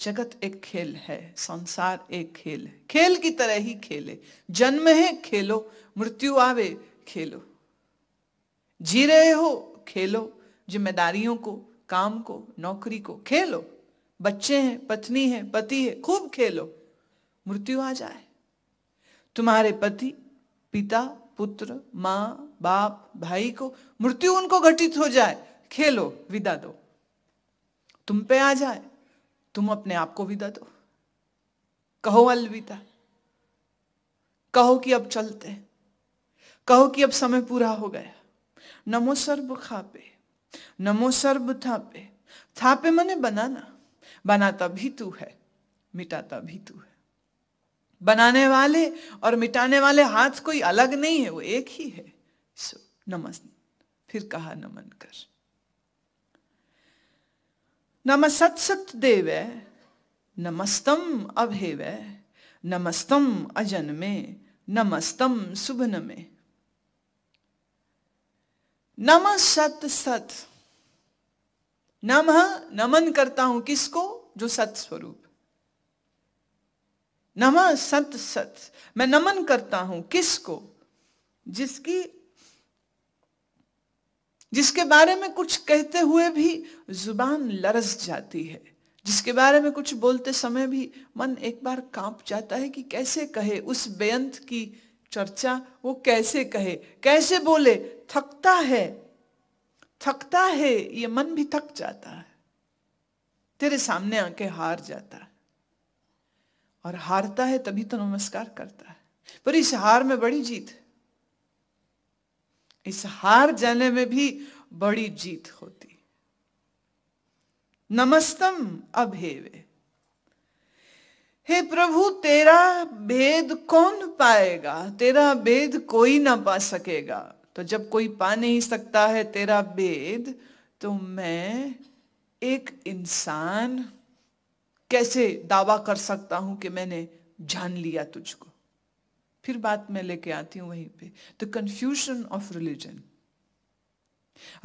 जगत एक खेल है संसार एक खेल है खेल की तरह ही खेले जन्म है खेलो मृत्यु आवे खेलो जी रहे हो खेलो जिम्मेदारियों को काम को नौकरी को खेलो बच्चे हैं पत्नी है पति है खूब खेलो मृत्यु आ जाए तुम्हारे पति पिता पुत्र माँ बाप भाई को मृत्यु उनको घटित हो जाए खेलो विदा दो तुम पे आ जाए तुम अपने आप को विदा दो कहो अलविदा कहो कि अब चलते कहो कि अब समय पूरा हो गया नमो सर्ब खापे नमो सर्ब थापे थापे मने बनाना बनाता भी तू है मिटाता भी तू है बनाने वाले और मिटाने वाले हाथ कोई अलग नहीं है वो एक ही है सो नमन फिर कहा नमन कर नमसत सत देव नमस्तम अभेव नमस्तम अजन में नमस्तम सुभन में नम सत सत नम नमन करता हूं किसको जो सत स्वरूप नम सत सत मैं नमन करता हूं किसको जिसकी जिसके बारे में कुछ कहते हुए भी जुबान लरस जाती है जिसके बारे में कुछ बोलते समय भी मन एक बार कांप जाता है कि कैसे कहे उस बेअंत की चर्चा वो कैसे कहे कैसे बोले थकता है थकता है ये मन भी थक जाता है तेरे सामने आके हार जाता है और हारता है तभी तो नमस्कार करता है पर इस हार में बड़ी जीत है इस हार जाने में भी बड़ी जीत होती नमस्तम अभेवे हे प्रभु तेरा भेद कौन पाएगा तेरा भेद कोई ना पा सकेगा तो जब कोई पा नहीं सकता है तेरा भेद तो मैं एक इंसान कैसे दावा कर सकता हूं कि मैंने जान लिया तुझको फिर बात मैं लेके आती हूं वहीं पे द कंफ्यूशन ऑफ रिलीजन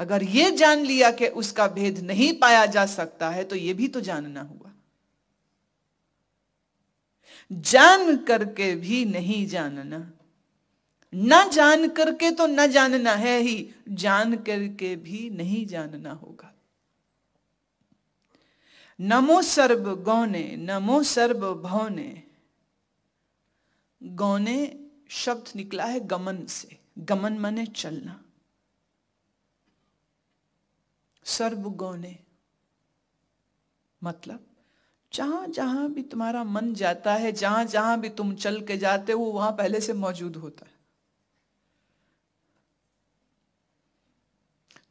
अगर ये जान लिया कि उसका भेद नहीं पाया जा सकता है तो ये भी तो जानना हुआ जान करके भी नहीं जानना ना जान करके तो न जानना है ही जान करके भी नहीं जानना होगा नमो सर्व गौने नमो सर्व भवने गौने शब्द निकला है गमन से गमन माने चलना सर्व गौने मतलब जहां जहां भी तुम्हारा मन जाता है जहां जहां भी तुम चल के जाते हो वहां पहले से मौजूद होता है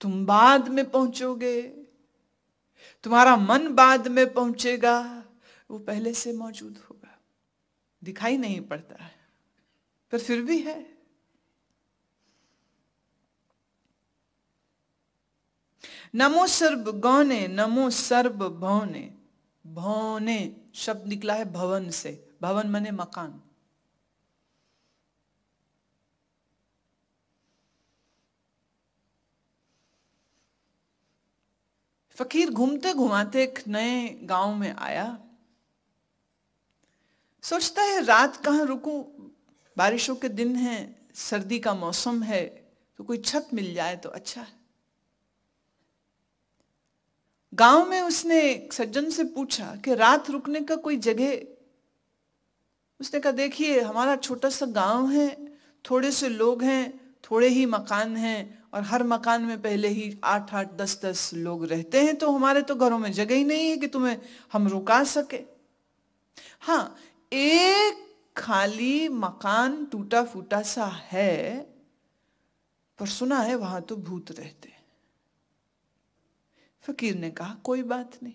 तुम बाद में पहुंचोगे तुम्हारा मन बाद में पहुंचेगा वो पहले से मौजूद होगा दिखाई नहीं पड़ता है पर फिर भी है नमो सर्व गौने नमो सर्व भौने भौने शब्द निकला है भवन से भवन मने मकान फकीर घूमते घुमाते एक नए गांव में आया सोचता है रात कहाँ रुकूं बारिशों के दिन हैं सर्दी का मौसम है तो कोई छत मिल जाए तो अच्छा है गांव में उसने सज्जन से पूछा कि रात रुकने का कोई जगह उसने कहा देखिए हमारा छोटा सा गांव है थोड़े से लोग हैं थोड़े ही मकान हैं और हर मकान में पहले ही आठ आठ दस दस लोग रहते हैं तो हमारे तो घरों में जगह ही नहीं है कि तुम्हें हम रुका सके हाँ एक खाली मकान टूटा फूटा सा है पर सुना है वहां तो भूत रहते फकीर ने कहा कोई बात नहीं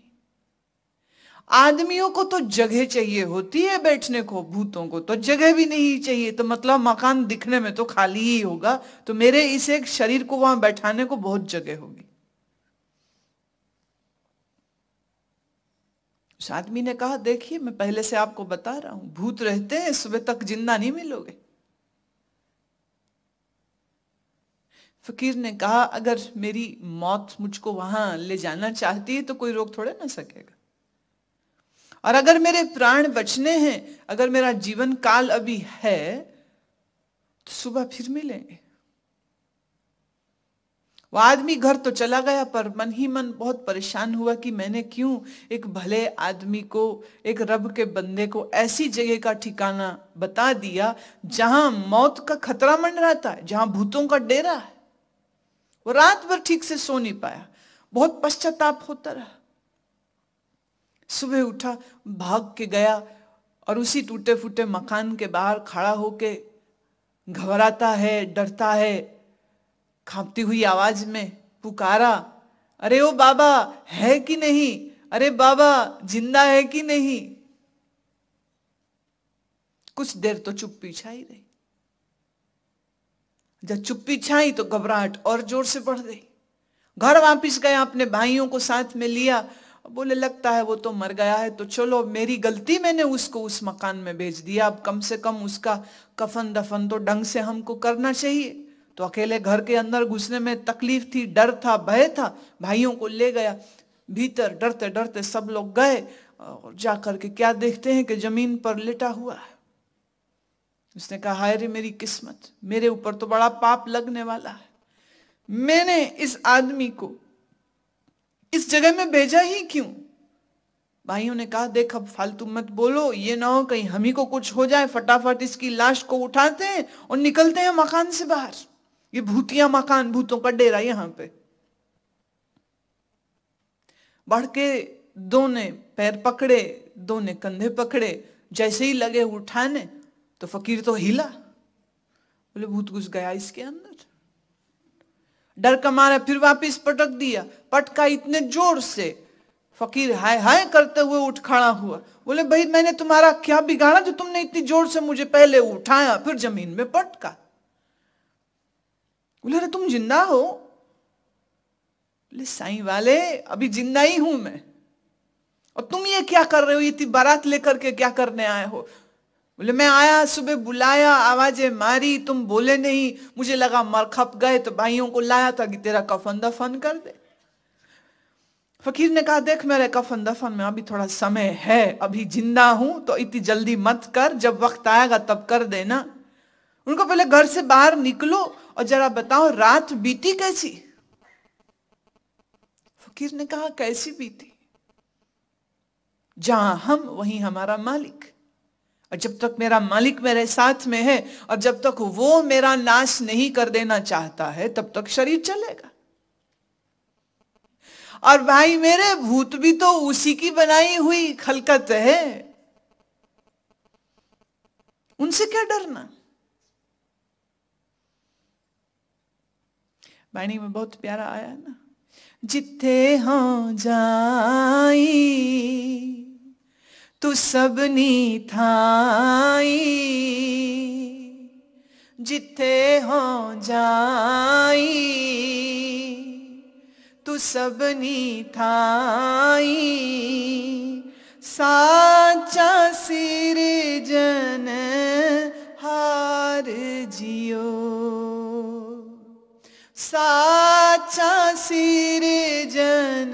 आदमियों को तो जगह चाहिए होती है बैठने को भूतों को तो जगह भी नहीं चाहिए तो मतलब मकान दिखने में तो खाली ही होगा तो मेरे इस एक शरीर को वहां बैठाने को बहुत जगह होगी उस आदमी ने कहा देखिए मैं पहले से आपको बता रहा हूं भूत रहते हैं सुबह तक जिंदा नहीं मिलोगे फकीर ने कहा अगर मेरी मौत मुझको वहां ले जाना चाहती है तो कोई रोक थोड़े ना सकेगा और अगर मेरे प्राण बचने हैं अगर मेरा जीवन काल अभी है तो सुबह फिर मिलेंगे वो आदमी घर तो चला गया पर मन ही मन बहुत परेशान हुआ कि मैंने क्यों एक भले आदमी को एक रब के बंदे को ऐसी जगह का ठिकाना बता दिया जहां मौत का खतरा रहा है जहां भूतों का डेरा है वो रात भर ठीक से सो नहीं पाया बहुत पश्चाताप होता रहा सुबह उठा भाग के गया और उसी टूटे फूटे मकान के बाहर खड़ा होके घबराता है डरता है खापती हुई आवाज में पुकारा अरे ओ बाबा है कि नहीं अरे बाबा जिंदा है कि नहीं कुछ देर तो चुप्पी छाई रही जब चुप्पी छाई तो घबराहट और जोर से बढ़ गई घर वापिस गया अपने भाइयों को साथ में लिया बोले लगता है वो तो मर गया है तो चलो मेरी गलती मैंने उसको उस मकान में भेज दिया अब कम से कम उसका कफन दफन तो ढंग से हमको करना चाहिए तो अकेले घर के अंदर घुसने में तकलीफ थी डर था भय था भाइयों को ले गया भीतर डरते डरते सब लोग गए और जा करके क्या देखते हैं कि जमीन पर लेटा हुआ है उसने कहा हाय रे मेरी किस्मत मेरे ऊपर तो बड़ा पाप लगने वाला है मैंने इस आदमी को इस जगह में भेजा ही क्यों भाइयों ने कहा देख अब फालतू मत बोलो ये ना हो कहीं हम ही को कुछ हो जाए फटाफट इसकी लाश को उठाते हैं और निकलते हैं मकान से बाहर ये भूतिया मकान भूतों का डेरा यहां पे बढ़ के दो ने पैर पकड़े दो ने कंधे पकड़े जैसे ही लगे उठाने तो फकीर तो हिला बोले भूत घुस गया इसके अंदर डर का मारा फिर वापिस पटक दिया पटका इतने जोर से फकीर हाय हाय करते हुए उठ खड़ा हुआ बोले भाई मैंने तुम्हारा क्या बिगाड़ा जो तुमने इतनी जोर से मुझे पहले उठाया फिर जमीन में पटका बोले अरे तुम जिंदा हो बोले साई वाले अभी जिंदा ही हूं मैं और तुम ये क्या कर रहे हो ये बारात लेकर के क्या करने आए हो बोले मैं आया सुबह बुलाया आवाजें मारी तुम बोले नहीं मुझे लगा मर खप गए तो भाइयों को लाया था कि तेरा कफन दफन कर दे फकीर ने कहा देख मेरे कफन दफन में अभी थोड़ा समय है अभी जिंदा हूं तो इतनी जल्दी मत कर जब वक्त आएगा तब कर देना उनको पहले घर से बाहर निकलो और जरा बताओ रात बीती कैसी फकीर ने कहा कैसी बीती जहां हम वहीं हमारा मालिक और जब तक मेरा मालिक मेरे साथ में है और जब तक वो मेरा नाश नहीं कर देना चाहता है तब तक शरीर चलेगा और भाई मेरे भूत भी तो उसी की बनाई हुई खलकत है उनसे क्या डरना वाणी में बहुत प्यारा आया ना जिथे हो हाँ जाई तू सबनी थाई जिथे हो हाँ जाई तू सबनी थाई साचा सिर जन हार जियो साचा सिर जन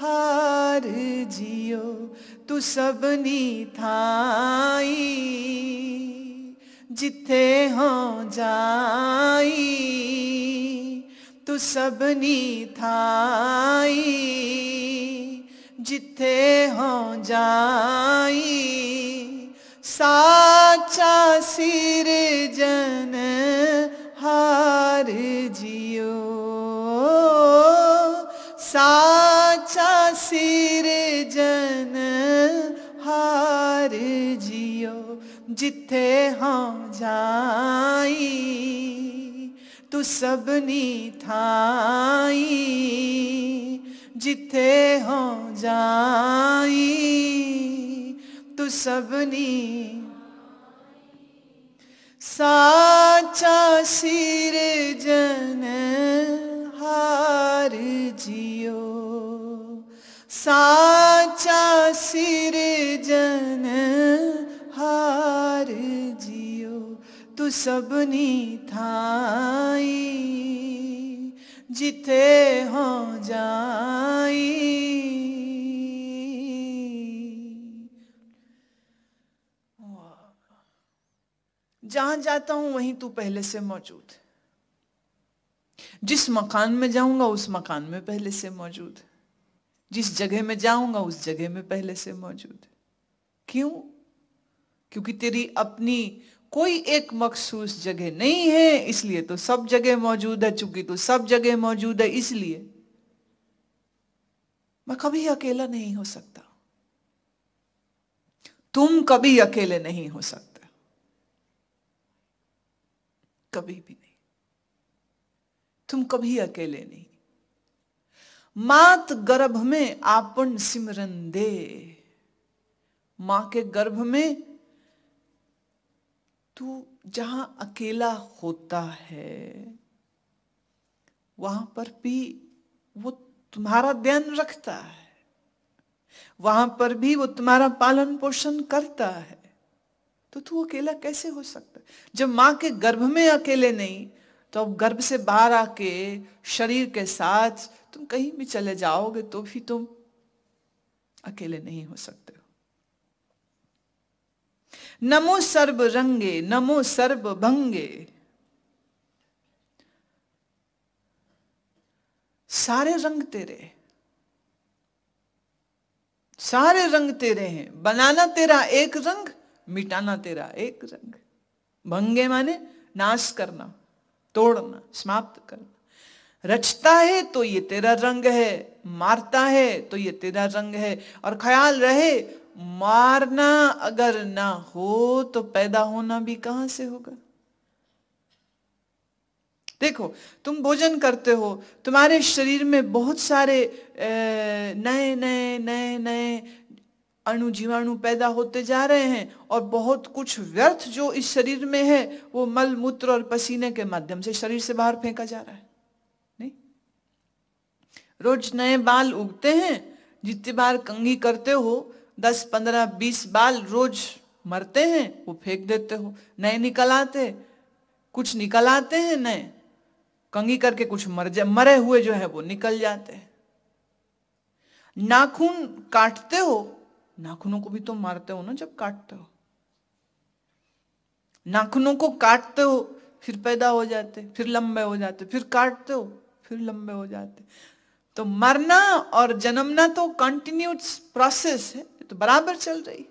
हार जियो तू सबनी थाई जिथे हो जाई तू सबनी थाई जिथे हो जाई साचा सिर जन हार जियो साचा सिर जन हार जियो जिथे हम जाई तू सबनी थाई जिथे हम जाई तू सबनी साचा सिर जन हार जियो साचा सिर जन हार जियो तू सबनी थाई जिथे हो जाई जहां जाता हूं वहीं तू पहले से मौजूद है जिस मकान में जाऊंगा उस मकान में पहले से मौजूद जिस जगह में जाऊंगा उस जगह में पहले से मौजूद क्यों क्योंकि तेरी अपनी कोई एक मखसूस जगह नहीं है इसलिए तो सब जगह मौजूद है चूंकि तो सब जगह मौजूद है इसलिए मैं कभी अकेला नहीं हो सकता तुम कभी अकेले नहीं हो सकते कभी भी नहीं तुम कभी अकेले नहीं मात गर्भ में आपन सिमरन दे मां के गर्भ में तू जहां अकेला होता है वहां पर भी वो तुम्हारा ध्यान रखता है वहां पर भी वो तुम्हारा पालन पोषण करता है तो तू अकेला कैसे हो सकता जब माँ के गर्भ में अकेले नहीं तो अब गर्भ से बाहर आके शरीर के साथ तुम कहीं भी चले जाओगे तो भी तुम अकेले नहीं हो सकते हो नमो सर्व रंगे नमो सर्व भंगे सारे रंग तेरे सारे रंग तेरे हैं बनाना तेरा एक रंग मिटाना तेरा एक रंग भंगे माने नाश करना तोड़ना समाप्त करना रचता है तो ये तेरा रंग है मारता है तो ये तेरा रंग है और ख्याल रहे मारना अगर ना हो तो पैदा होना भी कहां से होगा देखो तुम भोजन करते हो तुम्हारे शरीर में बहुत सारे नए नए नए नए अणु जीवाणु पैदा होते जा रहे हैं और बहुत कुछ व्यर्थ जो इस शरीर में है वो मल मूत्र और पसीने के माध्यम से शरीर से बाहर फेंका जा रहा है नहीं रोज नए बाल उगते हैं जितनी बार कंघी करते हो दस पंद्रह बीस बाल रोज मरते हैं वो फेंक देते हो नए निकल आते कुछ निकल आते हैं नए कंघी करके कुछ मर जा मरे हुए जो है वो निकल जाते हैं नाखून काटते हो नाखूनों को भी तो मारते हो ना जब काटते हो नाखूनों को काटते हो फिर पैदा हो जाते फिर लंबे हो जाते फिर काटते हो फिर लंबे हो जाते तो मरना और जन्मना तो कंटिन्यूड प्रोसेस है तो बराबर चल रही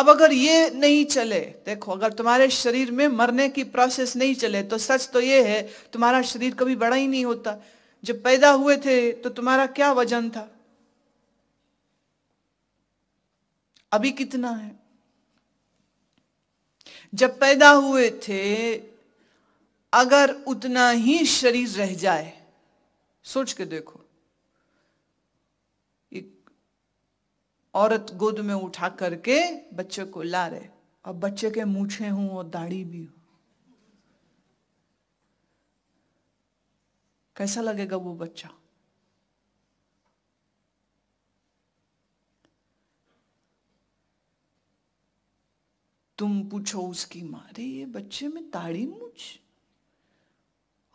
अब अगर ये नहीं चले देखो अगर तुम्हारे शरीर में मरने की प्रोसेस नहीं चले तो सच तो ये है तुम्हारा शरीर कभी बड़ा ही नहीं होता जब पैदा हुए थे तो तुम्हारा क्या वजन था अभी कितना है जब पैदा हुए थे अगर उतना ही शरीर रह जाए सोच के देखो एक औरत गोद में उठा करके बच्चे को ला रहे और बच्चे के मूछे हों और दाढ़ी भी हो कैसा लगेगा वो बच्चा तुम पूछो उसकी माँ अरे ये बच्चे में ताड़ी मुझ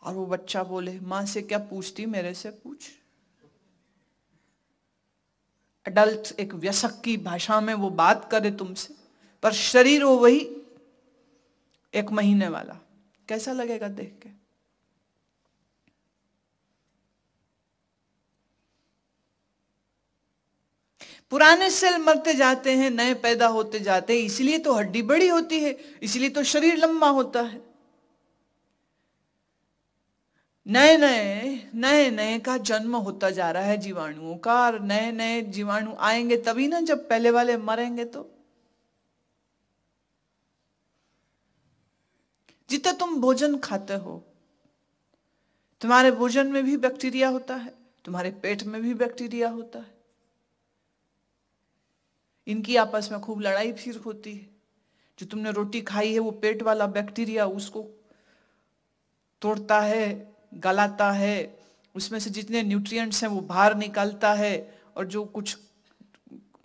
और वो बच्चा बोले माँ से क्या पूछती मेरे से पूछ अडल्ट एक व्यसक की भाषा में वो बात करे तुमसे पर शरीर हो वही एक महीने वाला कैसा लगेगा देख के पुराने सेल मरते जाते हैं नए पैदा होते जाते हैं इसलिए तो हड्डी बड़ी होती है इसलिए तो शरीर लंबा होता है नए नए नए नए का जन्म होता जा रहा है जीवाणुओं का और नए नए जीवाणु आएंगे तभी ना जब पहले वाले मरेंगे तो जितना तुम भोजन खाते हो तुम्हारे भोजन में भी बैक्टीरिया होता है तुम्हारे पेट में भी बैक्टीरिया होता है इनकी आपस में खूब लड़ाई फिर होती है जो तुमने रोटी खाई है वो पेट वाला बैक्टीरिया उसको तोड़ता है गलाता है उसमें से जितने न्यूट्रिएंट्स हैं वो बाहर निकालता है और जो कुछ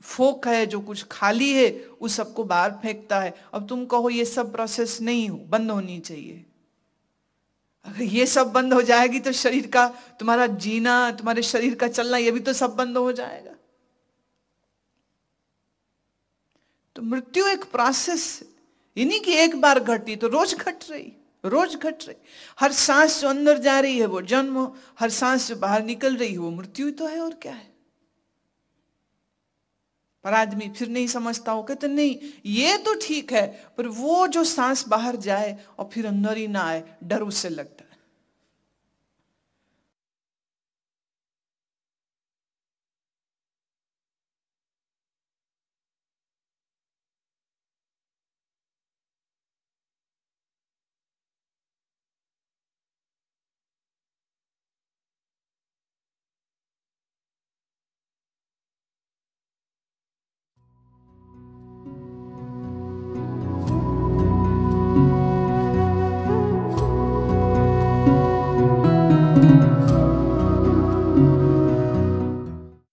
फोक है जो कुछ खाली है उस सबको बाहर फेंकता है अब तुम कहो ये सब प्रोसेस नहीं हो बंद होनी चाहिए अगर ये सब बंद हो जाएगी तो शरीर का तुम्हारा जीना तुम्हारे शरीर का चलना ये भी तो सब बंद हो जाएगा तो मृत्यु एक प्रोसेस इन्हीं की एक बार घटती तो रोज घट रही रोज घट रही हर सांस जो अंदर जा रही है वो जन्म हर सांस जो बाहर निकल रही है वो मृत्यु तो है और क्या है पर आदमी फिर नहीं समझता हो कहते नहीं ये तो ठीक है पर वो जो सांस बाहर जाए और फिर अंदर ही ना आए डर उससे लगता